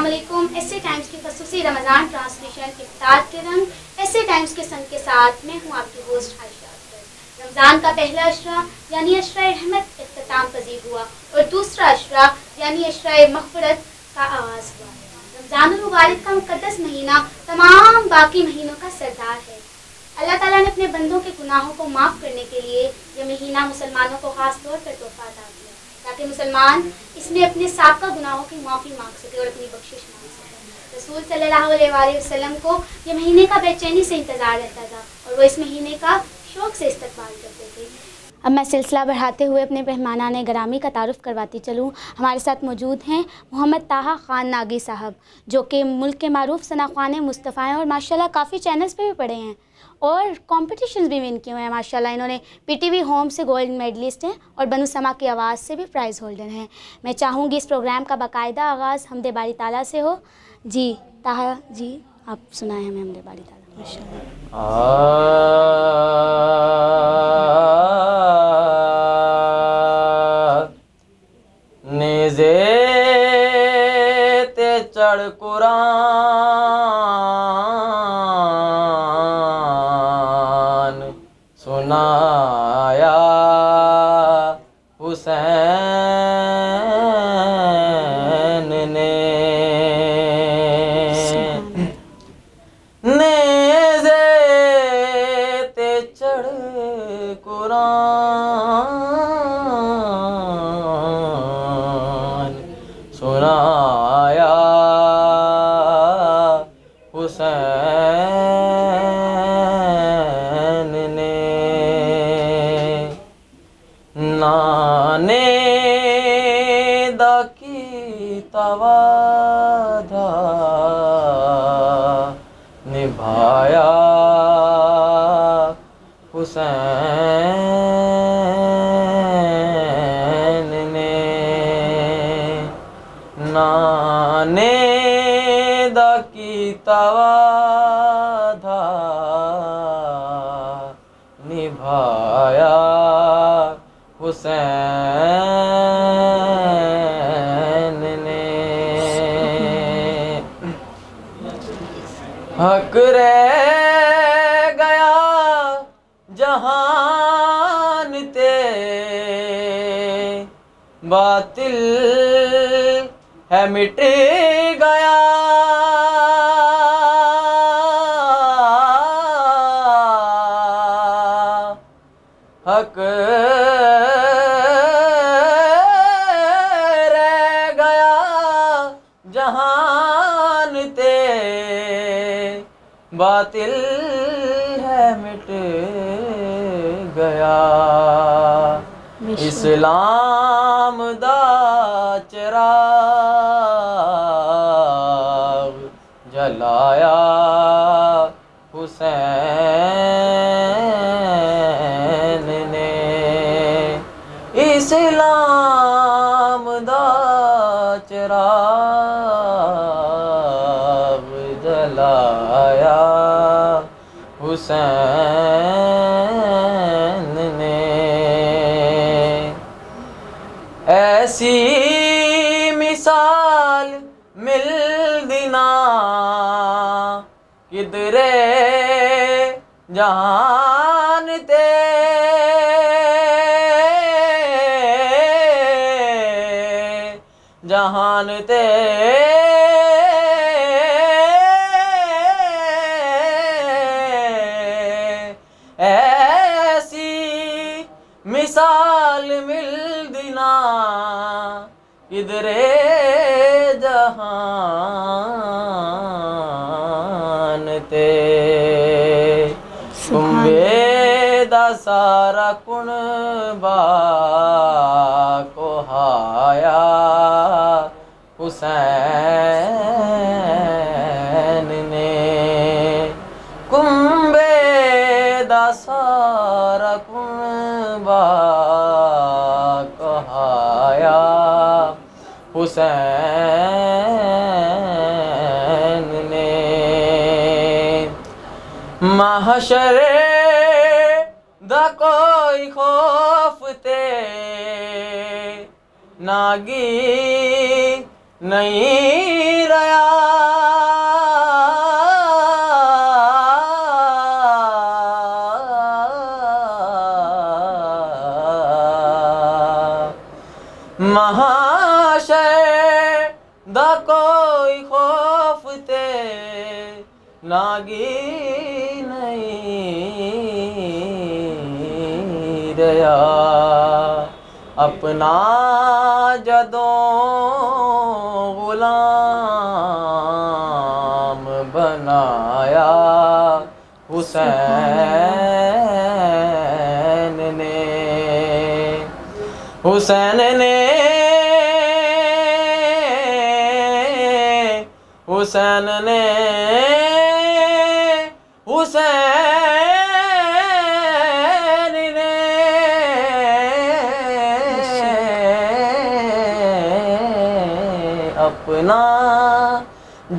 S times की खसूसी Ramzan transmission इफ्तार के रंग एस ए टाइम्स के संग के साथ मैं हूँ आपकी होस्ट आयशा रमज़ान का पहला अशरा यानी अशरा अहमद अख्ताम पजीर हुआ और दूसरा अशरा यानी अशरा मफरत का आगाज़ हुआ रमज़ान का मुकदस महीना तमाम बाकी महीनों का सरदार है अल्लाह ताला ने अपने बंदों के गुनाहों को माफ़ करने के लिए यह महीना मुसलमानों को खास तौर पर तोहफा था ताकि मुसलमान इसमें अपने सबका गुनाहों की माफ़ी मांग सके और अपनी बख्शिश मांग सके रसूल सल्लल्लाहु अलैहि वसल्लम को ये महीने का बेचैनी से इंतज़ार रहता था और वो इस महीने का शौक से इस्तकबाल करते थे अब मैं सिलसिला बढ़ाते हुए अपने मेहमाना ने ग्रामी का तारुफ करवाती चलूँ हमारे साथ मौजूद हैं मोहम्मद ताहा खान नागी साहब जो कि मुल्क के मरूफ सना खान मुस्तफ़ा हैं और माशाल्लाह काफ़ी चैनल्स पे भी पढ़े हैं और कॉम्पिटिशन भी विन किए हुए हैं माशाल्लाह इन्होंने पीटीवी होम से गोल्ड मेडलिस्ट हैं और बनु समा की आवाज़ से भी प्राइज़ होल्डर हैं मैं चाहूँगी इस प्रोग्राम का बाकायदा आगाज़ हमदे बारी ताला से हो जी ताहा जी आप सुनाए हमें हमदे बारी ताला माशा नेज़े ਨਾਨੇ ਦਾ ਕੀਤਾ ਵਾਦਾ ਨਿਭਾਇਆ हुसैन ने हक रह गया जहान ते बातिल है मिट गया हक रह गया जहान ते बातिल है मिट गया इस्लाम आया हुसैन ने ऐसी मिसाल मिल दिना किधरे जानते ते किधरे जहान ते बेदा सारा कुण को हुसैन महाशरे द कोई खौफते नागी नहीं दया अपना जदों गुलाम बनाया हुसैन ने हुसैन ने हुसैन ने हुसैन अपना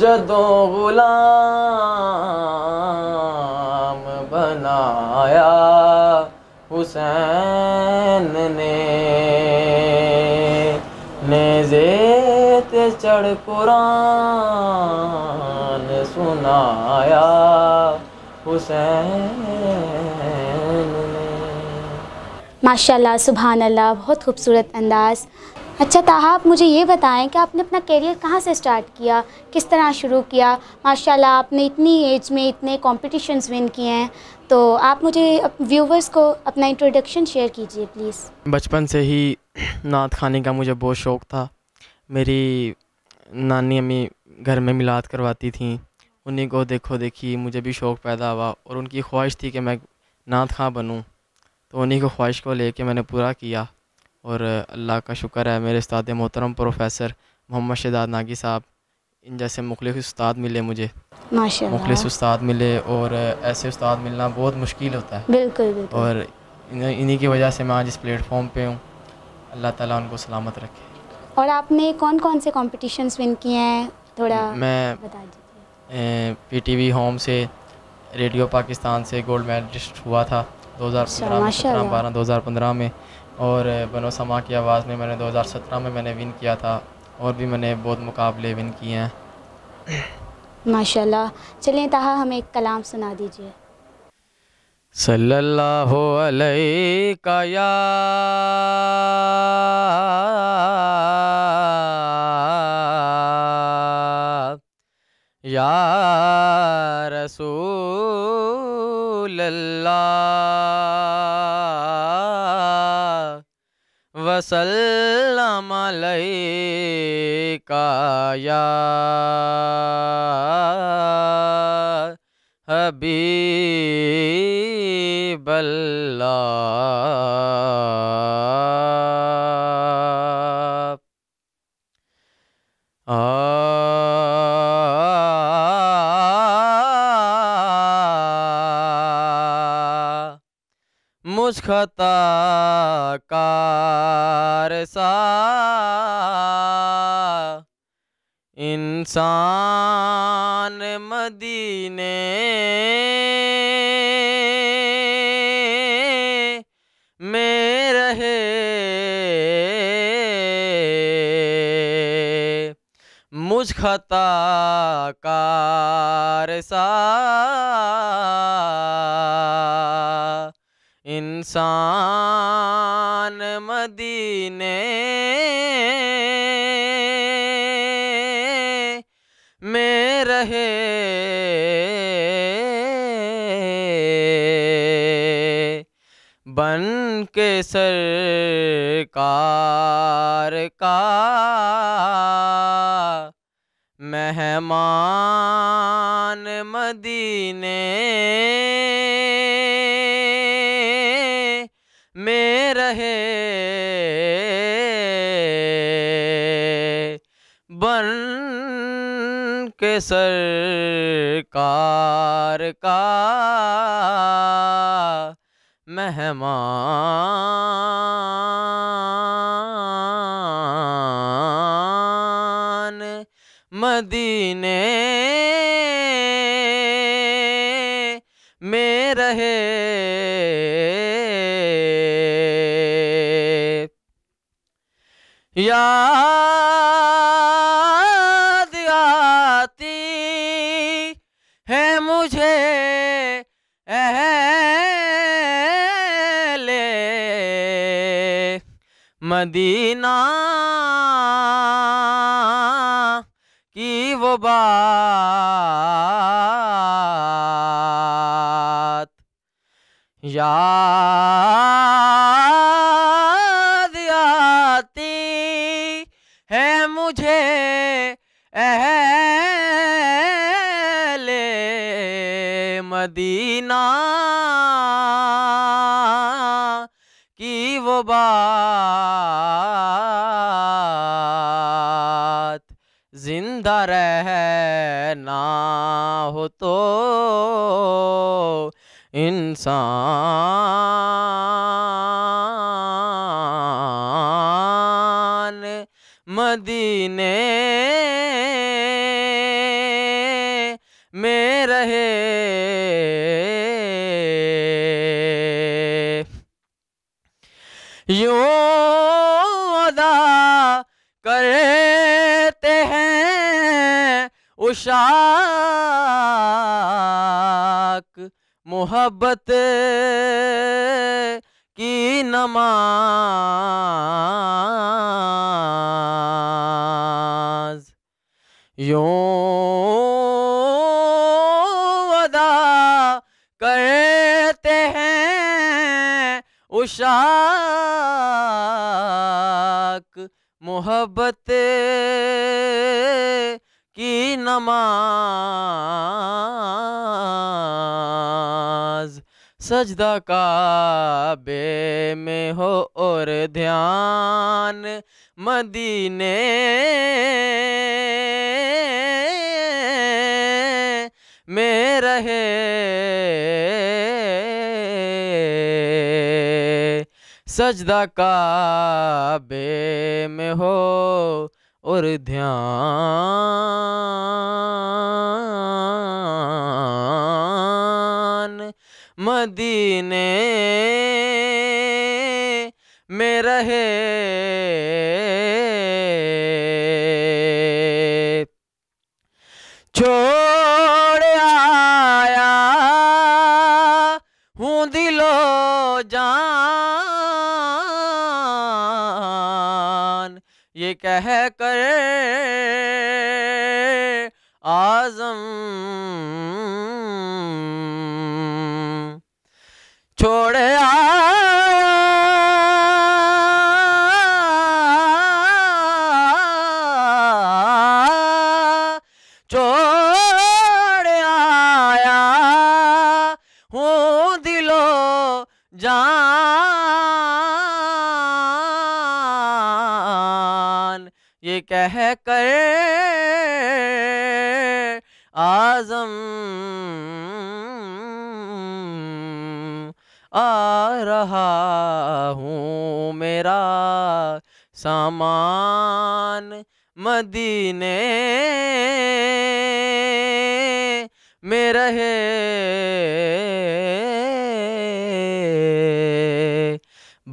जदो गुलाम बनाया हुसैन ने नेजे ते चढ़ कुरान सुनाया हुसैन ने माशाल्लाह सुबहान अल्लाह बहुत खूबसूरत अंदाज़ अच्छा ताहा आप मुझे ये बताएं कि आपने अपना करियर कहाँ से स्टार्ट किया किस तरह शुरू किया माशाल्लाह आपने इतनी एज में इतने कॉम्पिटिशन्स विन किए हैं तो आप मुझे व्यूवर्स को अपना इंट्रोडक्शन शेयर कीजिए प्लीज़ बचपन से ही नात खाने का मुझे बहुत शौक़ था मेरी नानी अम्मी घर में मिलाद करवाती थी उन्हीं को देखो देखी मुझे भी शौक़ पैदा हुआ और उनकी ख्वाहिश थी कि मैं नात खां बनूँ तो उन्हीं को ख्वाहिश को लेके मैंने पूरा किया और अल्लाह का शुक्र है मेरे उस्ताद मोहतरम प्रोफेसर मोहम्मद शहजाद नागी साहब इन जैसे मुखलिस उस्ताद मिले मुझे मुखलिस उस्ताद मिले और ऐसे उस्ताद मिलना बहुत मुश्किल होता है बिल्कुल, बिल्कुल। और इन्हीं की वजह से मैं आज इस प्लेटफॉर्म पे हूँ अल्लाह ताला उनको सलामत रखे और आपने कौन कौन से कॉम्पिटिशन विन किए हैं थोड़ा मैं पी टी वी होम से रेडियो पाकिस्तान से गोल्ड मेडलिस्ट हुआ था दो हज़ार बारह दो हज़ार पंद्रह में और बनो समा की आवाज़ में मैंने 2017 में मैंने विन किया था और भी मैंने बहुत मुकाबले विन किए हैं माशाल्लाह चलें तहा हमें एक कलाम सुना दीजिए सल्लल्लाहु अलैहि या या रसूल अल्लाह वसल्लम अलैका या हबीबल्ला मुझ खता का इंसान मदीने में रहे मुझ खता कार सा इंसान मदीने रहे बन के सरकार का मेहमान मदीने में रहे सरकार का मेहमान मदीने में रहे या मदीना की वो बात याद आती है मुझे अहले मदीना की वो बात ना हो तो इंसान मदीने में रहे यो अदा करे पोशाक मोहब्बत की नमाज यो अदा करते हैं उशाक मोहब्बत की नमाज सजदा काबे में हो और ध्यान मदीने में रहे सजदा काबे में हो और ध्यान मदीने में रहे छोड़ आया हूँ दिलो जान कह कर आजम छोड़ आ छोड़ कह कर आजम आ रहा हूँ मेरा सामान मदीने में रहे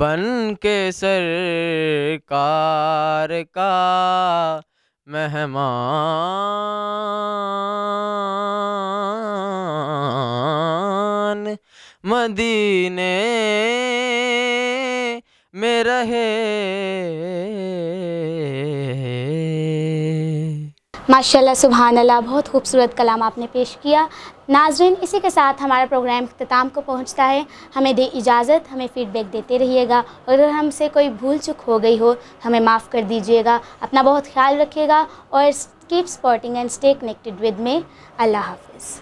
बन के सरकार का मेहमान मदीने में रहे माशाल्लाह सुबहानल्ला बहुत खूबसूरत कलाम आपने पेश किया नाजरन इसी के साथ हमारा प्रोग्राम अख्ताम को पहुंचता है हमें दे इजाज़त हमें फ़ीडबैक देते रहिएगा और अगर हमसे कोई भूल चुक हो गई हो हमें माफ़ कर दीजिएगा अपना बहुत ख्याल रखिएगा और keep spotting and stay connected with में अल्लाह हाफिज़